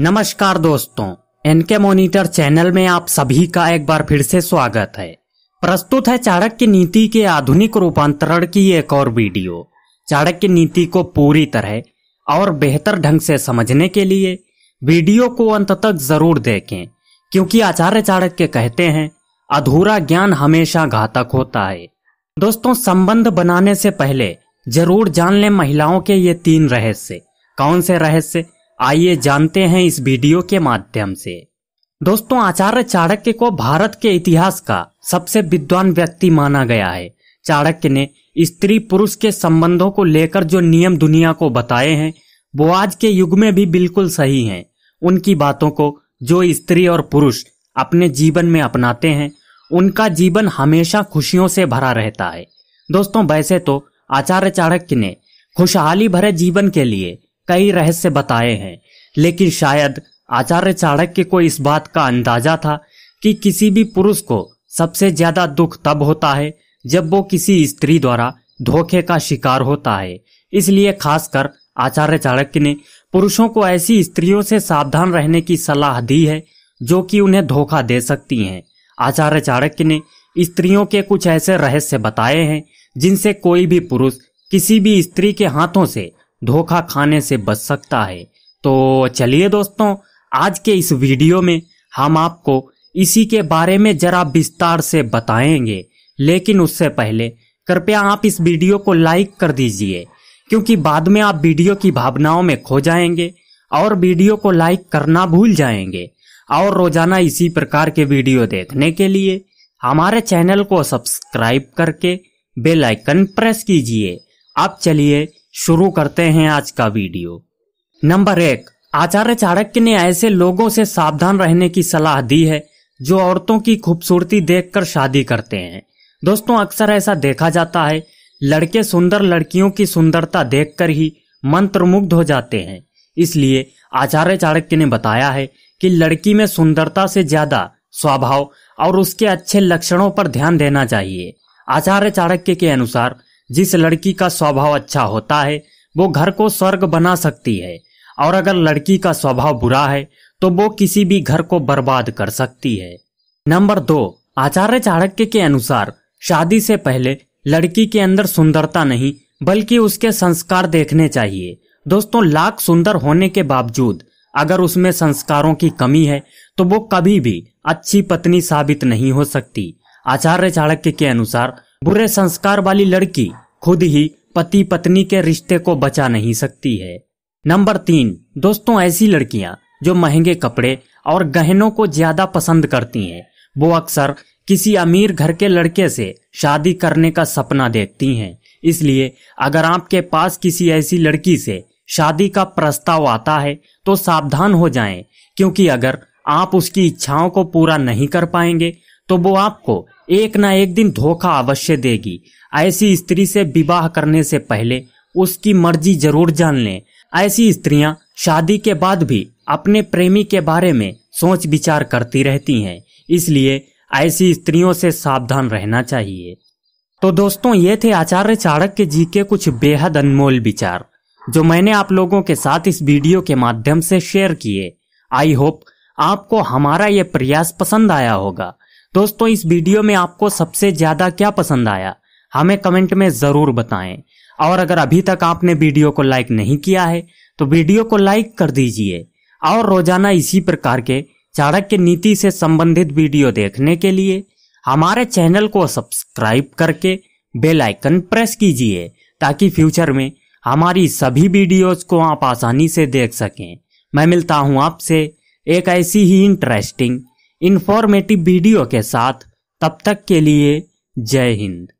नमस्कार दोस्तों N K monitor channel में आप सभी का एक बार फिर से स्वागत है प्रस्तुत है चाणक्य नीति के आधुनिक रूपांतरण की एक और वीडियो चाणक्य नीति को पूरी तरह और बेहतर ढंग से समझने के लिए वीडियो को अंत तक जरूर देखें क्योंकि आचार्य चाणक्य कहते हैं अधूरा ज्ञान हमेशा घातक होता है दोस्तों संबंध बनाने से पहले जरूर जान लें महिलाओं के ये तीन रहस्य कौन से रहस्य आइए जानते हैं इस वीडियो के माध्यम से दोस्तों आचार्य चाणक्य को भारत के इतिहास का सबसे विद्वान व्यक्ति माना गया है चाणक्य ने स्त्री पुरुष के संबंधों को लेकर जो नियम दुनिया को बताए हैं वो आज के युग में भी बिल्कुल सही हैं उनकी बातों को जो स्त्री और पुरुष अपने जीवन में अपनाते हैं उनका जीवन हमेशा खुशियों से भरा रहता है दोस्तों वैसे तो आचार्य चाणक्य ने खुशहाली भरे जीवन के लिए कई रहस्य बताए हैं लेकिन शायद आचार्य चाणक्य को इस बात का अंदाजा था कि किसी भी पुरुष को सबसे ज्यादा दुख तब होता है जब वो किसी स्त्री द्वारा धोखे का शिकार होता है इसलिए खासकर आचार्य चाणक्य ने पुरुषों को ऐसी स्त्रियों से सावधान रहने की सलाह दी है जो कि उन्हें धोखा दे सकती हैं आचार्य चाणक्य ने स्त्रियों के कुछ ऐसे रहस्य बताए हैं जिनसे कोई भी पुरुष किसी भी स्त्री के हाथों से धोखा खाने से बच सकता है तो चलिए दोस्तों आज के इस वीडियो में हम आपको इसी के बारे में जरा विस्तार से बताएंगे लेकिन उससे पहले कृपया आप इस वीडियो को लाइक कर दीजिए क्योंकि बाद में आप वीडियो की भावनाओं में खो जाएंगे और वीडियो को लाइक करना भूल जाएंगे और रोजाना इसी प्रकार के वीडियो देखने के लिए हमारे चैनल को सब्सक्राइब करके बेल आइकन प्रेस कीजिए आप चलिए शुरू करते हैं आज का वीडियो नंबर एक आचार्य चाणक्य ने ऐसे लोगों से सावधान रहने की सलाह दी है जो औरतों की खूबसूरती देखकर शादी करते हैं दोस्तों अक्सर ऐसा देखा जाता है लड़के सुंदर लड़कियों की सुंदरता देखकर ही मंत्रमुग्ध हो जाते हैं इसलिए आचार्य चाणक्य ने बताया है कि लड़की में सुंदरता से ज्यादा स्वभाव और उसके अच्छे लक्षणों पर ध्यान देना चाहिए आचार्य चाणक्य के अनुसार जिस लड़की का स्वभाव अच्छा होता है वो घर को स्वर्ग बना सकती है और अगर लड़की का स्वभाव बुरा है तो वो किसी भी घर को बर्बाद कर सकती है नंबर दो आचार्य चाणक्य के अनुसार शादी से पहले लड़की के अंदर सुंदरता नहीं बल्कि उसके संस्कार देखने चाहिए दोस्तों लाख सुंदर होने के बावजूद अगर उसमें संस्कारों की कमी है तो वो कभी भी अच्छी पत्नी साबित नहीं हो सकती आचार्य चाणक्य के अनुसार बुरे संस्कार वाली लड़की खुद ही पति पत्नी के रिश्ते को बचा नहीं सकती है नंबर तीन दोस्तों ऐसी लड़कियां जो महंगे कपड़े और गहनों को ज्यादा पसंद करती हैं वो अक्सर किसी अमीर घर के लड़के से शादी करने का सपना देखती हैं इसलिए अगर आपके पास किसी ऐसी लड़की से शादी का प्रस्ताव आता है तो सावधान हो जाएं क्योंकि अगर आप उसकी इच्छाओं को पूरा नहीं कर पाएंगे तो वो आपको एक ना एक दिन धोखा अवश्य देगी ऐसी स्त्री से विवाह करने से पहले उसकी मर्जी जरूर जान लें ऐसी स्त्रियां शादी के बाद भी अपने प्रेमी के बारे में सोच विचार करती रहती हैं इसलिए ऐसी स्त्रियों से सावधान रहना चाहिए तो दोस्तों ये थे आचार्य चाणक्य जी के कुछ बेहद अनमोल विचार जो मैंने आप लोगों के साथ इस वीडियो के माध्यम से शेयर किए आई होप आपको हमारा ये प्रयास पसंद आया होगा दोस्तों इस वीडियो में आपको सबसे ज्यादा क्या पसंद आया हमें कमेंट में जरूर बताएं और अगर अभी तक आपने वीडियो को लाइक नहीं किया है तो वीडियो को लाइक कर दीजिए और रोजाना इसी प्रकार के चाणक्य नीति से संबंधित वीडियो देखने के लिए हमारे चैनल को सब्सक्राइब करके बेल आइकन प्रेस कीजिए ताकि फ्यूचर में हमारी सभी वीडियोस को आप आसानी से देख सकें मैं मिलता हूं आपसे एक ऐसी ही इंटरेस्टिंग इन्फॉर्मेटिव वीडियो के साथ तब तक के लिए जय हिंद